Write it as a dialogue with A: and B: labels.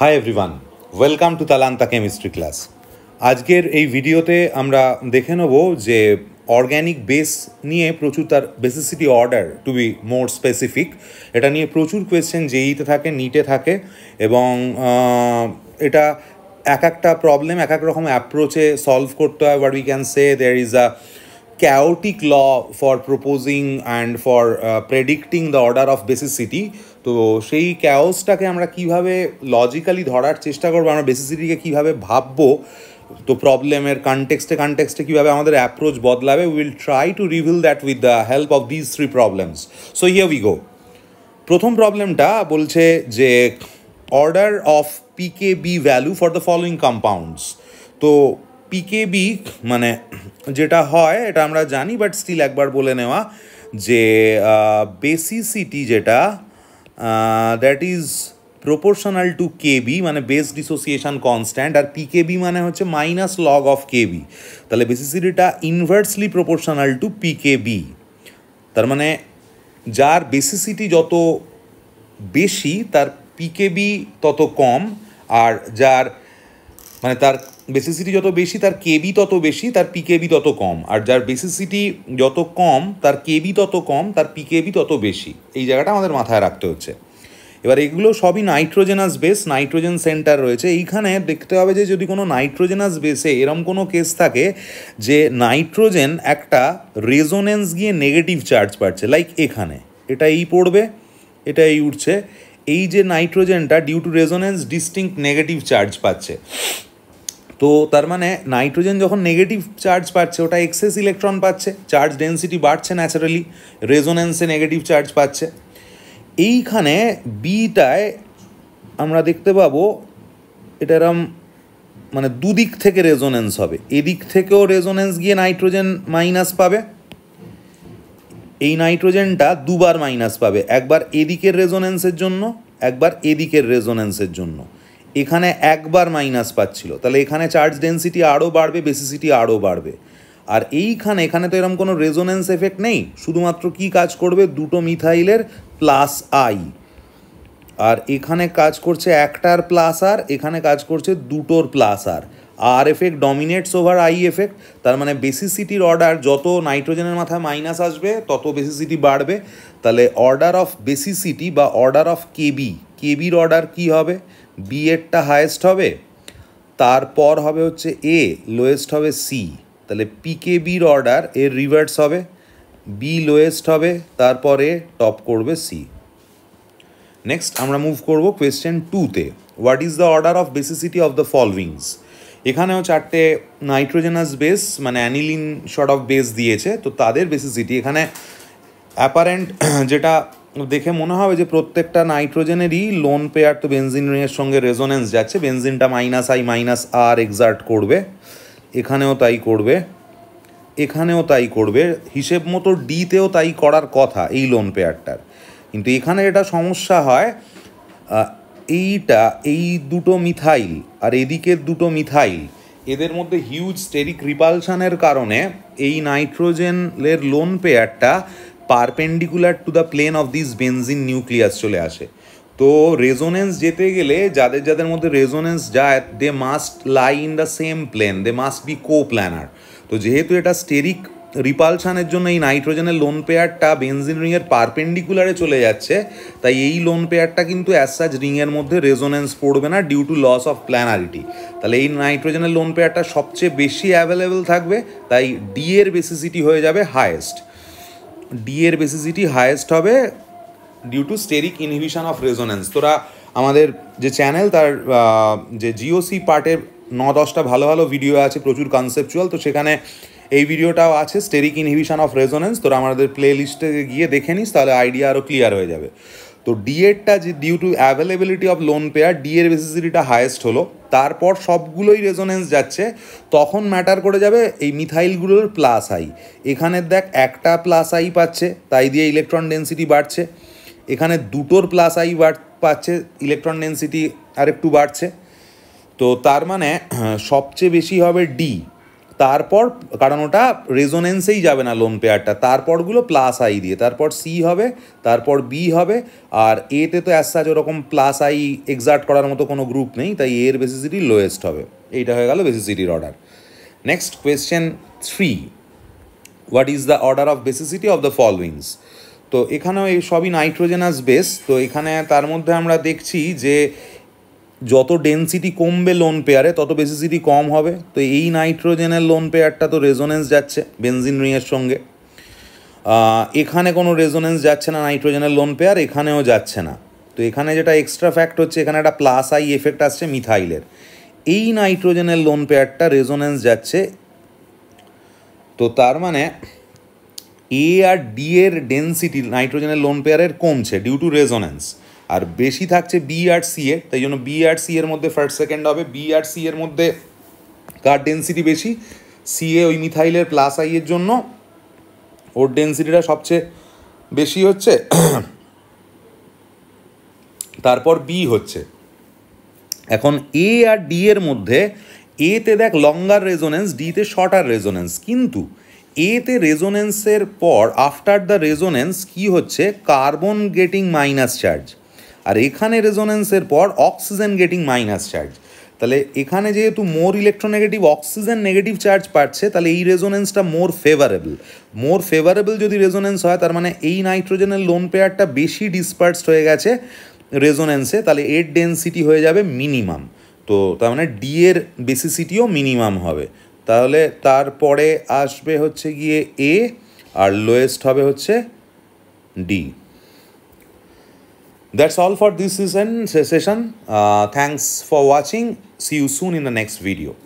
A: high everyone welcome to তালান্তা chemistry class আজকের এই ভিডিওতে আমরা দেখে নেব যে অর্গ্যানিক বেস নিয়ে প্রচুর তার basicity order to be more specific এটা নিয়ে প্রচুর কোয়েশ্চেন জেইতে থাকে নিটে থাকে এবং এটা এক একটা প্রবলেম এক এক রকম অ্যাপ্রোচে সলভ করতে হয় but we can say there is a chaotic law for proposing and for predicting the order of basicity তো সেই ক্যাওসটাকে আমরা কিভাবে লজিক্যালি ধরার চেষ্টা করবো আমরা বেসিসিটিকে কিভাবে ভাববো তো প্রবলেমের কনটেক্সটে কনটেক্সটে কীভাবে আমাদের অ্যাপ্রোচ বদলাবে will try to reveal that with the help of this three problems so here we go প্রথম প্রবলেমটা বলছে যে order of p K b value for the following compounds তো পিকে বি মানে যেটা হয় এটা আমরা জানি বাট স্টিল একবার বলে নেওয়া যে বেসিসিটি যেটা that is proportional to K b মানে বেস ডিসোসিয়েশন কনস্ট্যান্ট আর বি মানে হচ্ছে minus log of K b তাহলে বেসিসিডিটা ইনভার্সলি প্রপোর্শনাল টু বি তার মানে যার বেসিসিটি যত বেশি তার বি তত কম আর যার মানে তার বেসিসিটি যত বেশি তার কেবি তত বেশি তার পিকেবি তত কম আর যার বেসিসিটি যত কম তার কেবি তত কম তার পিকেবি তত বেশি এই জায়গাটা আমাদের মাথায় রাখতে হচ্ছে এবার এগুলো সবই নাইট্রোজেনাস বেস নাইট্রোজেন সেন্টার রয়েছে এইখানে দেখতে হবে যে যদি কোনো নাইট্রোজেনাস বেসে এরম কোনো কেস থাকে যে নাইট্রোজেন একটা রেজোনেন্স গিয়ে নেগেটিভ চার্জ পাচ্ছে লাইক এখানে এটা এই পড়বে এটা এই উঠছে এই যে নাইট্রোজেনটা due to resonance distinct negative charge পাচ্ছে তো তার মানে নাইট্রোজেন যখন নেগেটিভ চার্জ পাচ্ছে ওটা এক্সেস ইলেকট্রন পাচ্ছে চার্জ ডেন্সিটি বাড়ছে ন্যাচারালি রেজোনেন্সে নেগেটিভ চার্জ পাচ্ছে এইখানে বিটায় আমরা দেখতে পাবো এটা এরম মানে দুদিক থেকে রেজোনেন্স হবে এদিক থেকেও রেজোনেন্স গিয়ে নাইট্রোজেন মাইনাস পাবে এই নাইট্রোজেনটা দুবার মাইনাস পাবে একবার এদিকের রেজোনেন্সের জন্য একবার এদিকের রেজোনেন্সের জন্য এখানে একবার মাইনাস পাচ্ছিল তাহলে এখানে চার্জ ডেন্সিটি আরও বাড়বে বেসিসিটি আরও বাড়বে আর এইখানে এখানে তো এরকম কোনো রেজোনেন্স এফেক্ট নেই শুধুমাত্র কি কাজ করবে দুটো মিথাইলের প্লাস আই আর এখানে কাজ করছে একটার প্লাস আর এখানে কাজ করছে দুটোর plus R R effect dominates over I effect তার মানে বেসিসিটির অর্ডার যত নাইট্রোজেনের মাথায় মাইনাস আসবে তত বেসিসিটি বাড়বে তাহলে অর্ডার অফ বেসিসিটি বা অর্ডার অফ কেবি কেবির অর্ডার কি হবে বি এরটা হায়েস্ট হবে তারপর হবে হচ্ছে এ লোয়েস্ট হবে সি তাহলে পিকে বির অর্ডার এর রিভার্স হবে বি লোয়েস্ট হবে তারপর এ টপ করবে সি নেক্সট আমরা মুভ করব কোয়েশ্চেন টুতে what is the order of basicity of the followings এখানেও চারটে নাইট্রোজেনাস বেস মানে অ্যানিলিন শর্ট অফ বেস দিয়েছে তো তাদের বেসিসিটি এখানে অ্যাপারেন্ট যেটা দেখে মনে হবে যে প্রত্যেকটা নাইট্রোজেনেরই লোন পেয়ার তো বেনজিন রিংয়ের সঙ্গে রেজোনেন্স যাচ্ছে বেনজিনটা minus I minus R exert করবে এখানেও তাই করবে এখানেও তাই করবে হিসেব মতো ডিতেও তাই করার কথা এই লোন পেয়ারটার কিন্তু এখানে এটা সমস্যা হয় এইটা এই দুটো মিথাইল আর এদিকের দুটো মিথাইল এদের মধ্যে হিউজ স্টেরিক রিপালশানের কারণে এই নাইট্রোজেনের লোন পেয়ারটা perpendicular to the plane of this benzene nucleus চলে আসে তো রেজোনেন্স যেতে গেলে যাদের যাদের মধ্যে রেজোনেন্স যায় they must lie in the same plane they must be coplanar তো যেহেতু এটা স্টেরিক রিপালশানের জন্য এই নাইট্রোজেনের লোন পেয়ারটা বেনজিন রিংয়ের পারপেন্ডিকুলারে চলে যাচ্ছে তাই এই লোন পেয়ারটা কিন্তু অ্যাসাজ রিংয়ের মধ্যে রেজোনেন্স পড়বে না due to loss of planarity তাহলে এই নাইট্রোজেনের লোন পেয়ারটা সবচেয়ে বেশি অ্যাভেলেবেল থাকবে তাই ডি এর বেসিসিটি হয়ে যাবে হায়েস্ট ডি এর বেসিসিটি হায়েস্ট হবে due to steric inhibition of resonance তোরা আমাদের যে চ্যানেল তার যে জিওসি পার্টের ন দশটা ভালো ভালো ভিডিও আছে প্রচুর কনসেপচুয়াল তো সেখানে এই ভিডিওটাও আছে স্টেরিক ইনহিবিশন অফ রেজোনেন্স তোরা আমাদের প্লে লিস্টে গিয়ে দেখে নিস তাহলে আইডিয়া আরও ক্লিয়ার হয়ে যাবে তো ডিএডটা যে due to availability of lone pair D এর বেসিসিটিটা হায়েস্ট হলো তারপর সবগুলোই রেজোনেন্স যাচ্ছে তখন ম্যাটার করে যাবে এই মিথাইলগুলোর প্লাস আই এখানে দেখ একটা প্লাস আই পাচ্ছে তাই দিয়ে ইলেকট্রন ডেন্সিটি বাড়ছে এখানে দুটোর প্লাস আই পাচ্ছে ইলেকট্রন ডেন্সিটি আরেকটু বাড়ছে তো তার মানে সবচেয়ে বেশি হবে ডি তারপর কারণ ওটা রেজোনেন্সেই যাবে না লোন পেয়ারটা তারপরগুলো প্লাস আই দিয়ে তারপর সি হবে তারপর বি হবে আর এতে তো অ্যাজ সাজ ওরকম প্লাস আই এক্সার্ট করার মতো কোনো গ্রুপ নেই তাই এর বেসিসিটি লোয়েস্ট হবে এইটা হয়ে গেল বেসিসিটির order next question three what is the order of basicity of the followings তো এখানেও এই সবই নাইট্রোজেনাস বেস তো এখানে তার মধ্যে আমরা দেখছি যে যত ডেন্সিটি কমবে লোন পেয়ারে তত বেসিসিটি কম হবে তো এই নাইট্রোজেনের লোন পেয়ারটা তো রেজোনেন্স যাচ্ছে বেনজিন রিংয়ের সঙ্গে এখানে কোনো রেজোনেন্স যাচ্ছে না নাইট্রোজেনের লোন পেয়ার এখানেও যাচ্ছে না তো এখানে যেটা এক্সট্রা ফ্যাক্ট হচ্ছে এখানে একটা প্লাস আই এফেক্ট আসছে মিথাইলের এই নাইট্রোজেনের লোন পেয়ারটা রেজোনেন্স যাচ্ছে তো তার মানে এ আর ডি এর ডেন্সিটি নাইট্রোজেনের লোন পেয়ারের কমছে ডিউ টু রেজোনেন্স আর বেশি থাকছে বি আর সি এর তাই জন্য বি আর সি এর মধ্যে ফার্স্ট সেকেন্ড হবে বি আর সি এর মধ্যে কার ডেন্সিটি বেশি সি এ ওই মিথাইলের প্লাস আই এর জন্য ওর ডেন্সিটিটা সবচেয়ে বেশি হচ্ছে তারপর বি হচ্ছে এখন এ আর ডি এর মধ্যে এতে দেখ লঙ্গার রেজোনেন্স ডিতে শর্টার রেজোনেন্স কিন্তু এতে রেজোনেন্সের পর আফটার দ্য রেজোনেন্স কি হচ্ছে কার্বন গেটিং মাইনাস চার্জ আর এখানে রেজোনেন্সের পর অক্সিজেন গেটিং মাইনাস চার্জ তাহলে এখানে যেহেতু more electronegative oxygen negative charge পাচ্ছে তাহলে এই রেজোনেন্সটা মোর ফেভারেবল মোর ফেভারেবল যদি রেজোনেন্স হয় তার মানে এই নাইট্রোজেনের লোন পেয়ারটা বেশি ডিসপার্সড হয়ে গেছে রেজোনেন্সে তাহলে এর ডেন্সিটি হয়ে যাবে মিনিমাম তো তার মানে ডি এর বেসিসিটিও মিনিমাম হবে তাহলে তারপরে আসবে হচ্ছে গিয়ে এ আর লোয়েস্ট হবে হচ্ছে D that's all for this session uh, thanks for watching see you soon in the next video